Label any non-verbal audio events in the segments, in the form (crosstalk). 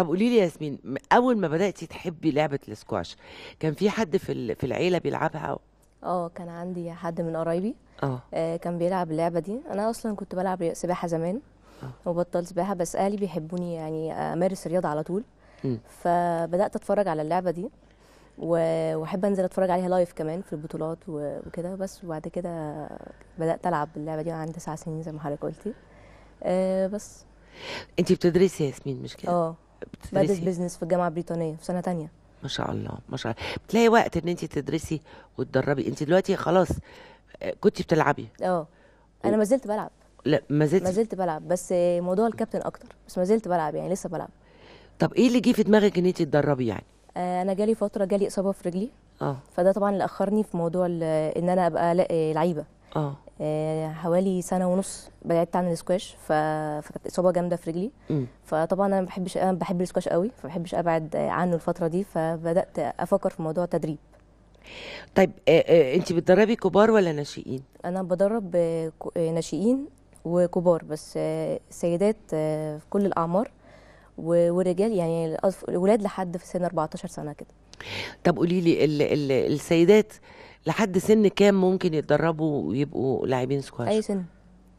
طب قولي لي يا ياسمين اول ما بداتي تحبي لعبه الاسكواش كان في حد في في العيله بيلعبها اه كان عندي حد من قرايبي اه, آه، كان بيلعب اللعبة دي أنا أصلا كنت بلعب سباحة زمان أوه. وبطلت سباحة بس أهلي بيحبوني يعني أمارس الرياضة على طول م. فبدأت أتفرج على اللعبة دي وأحب أنزل أتفرج عليها لايف كمان في البطولات وكده بس وبعد كده بدأت ألعب اللعبة دي وأنا عندي تسع سنين زي ما حضرتك قلتي آه، بس انت بتدرسي يا ياسمين مش كده اه بدرس بزنس إيه؟ في الجامعه البريطانيه في سنه تانية ما شاء الله ما شاء الله بتلاقي وقت ان انت تدرسي وتدربي انت دلوقتي خلاص آه، كنت بتلعبي اه انا ما زلت بلعب لا ما زلت ما زلت بلعب بس موضوع الكابتن اكتر بس ما زلت بلعب يعني لسه بلعب طب ايه اللي جه في دماغك ان انت تدربي يعني آه، انا جالي فتره جالي اصابه في رجلي اه فده طبعا اللي اخرني في موضوع ان انا ابقى آه، لعيبه اه آه، حوالي سنه ونص بعدت عن السكواش فكانت اصابه جامده في رجلي فطبعا انا ما بحبش انا بحب السكواش قوي فما بحبش ابعد عنه الفتره دي فبدات افكر في موضوع التدريب طيب آه، آه، انت بتدربي كبار ولا ناشئين انا بدرب ناشئين وكبار بس سيدات في كل الاعمار ورجال يعني الولاد لحد في سن 14 سنه كده طب قولي لي السيدات لحد سن كام ممكن يتدربوا ويبقوا لاعبين سكواش اي سن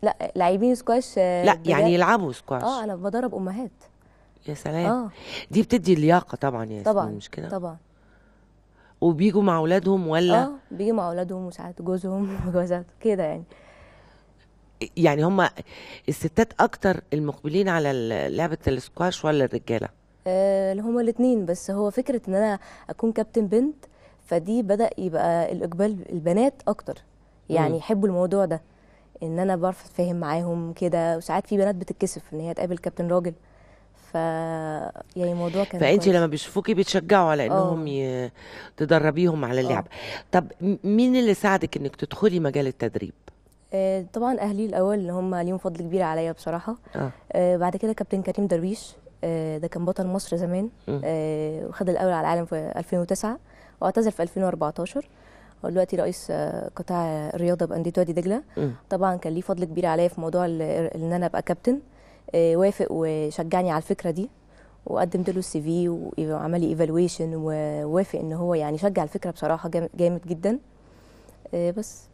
لا لاعبين سكواش آه، لا يعني يلعبوا سكواش اه انا بدرب امهات يا سلام آه. دي بتدي لياقه طبعا يا طبعا مش كده طبعا وبيجوا مع اولادهم ولا اه بيجوا مع اولادهم وساعات جوزهم (laughs) وجوزات كده يعني يعني هم الستات اكتر المقبلين على لعبه السكواش ولا الرجاله آه هما الاثنين بس هو فكره ان انا اكون كابتن بنت فدي بدا يبقى الاقبال البنات اكتر يعني يحبوا الموضوع ده ان انا بعرف اتفاهم معاهم كده وساعات في بنات بتتكسف ان هي تقابل كابتن راجل ف يعني الموضوع كان فانت لما بيشوفوكي بيتشجعوا على انهم آه. ي... تدربيهم على اللعب أوه. طب مين اللي ساعدك انك تدخلي مجال التدريب آه، طبعا اهلي الاول اللي هم ليهم فضل كبير عليا بصراحه آه. آه، بعد كده كابتن كريم درويش ده كان بطل مصر زمان وخد الاول على العالم في 2009 واعتزل في 2014 هو دلوقتي رئيس آه، قطاع الرياضه بانديه وادي دجله طبعا كان ليه فضل كبير عليا في موضوع ان انا ابقى كابتن آه، وافق وشجعني على الفكره دي وقدمت له السي في وعمل لي ايفالويشن ووافق ان هو يعني شجع الفكره بصراحه جامد جدا آه، بس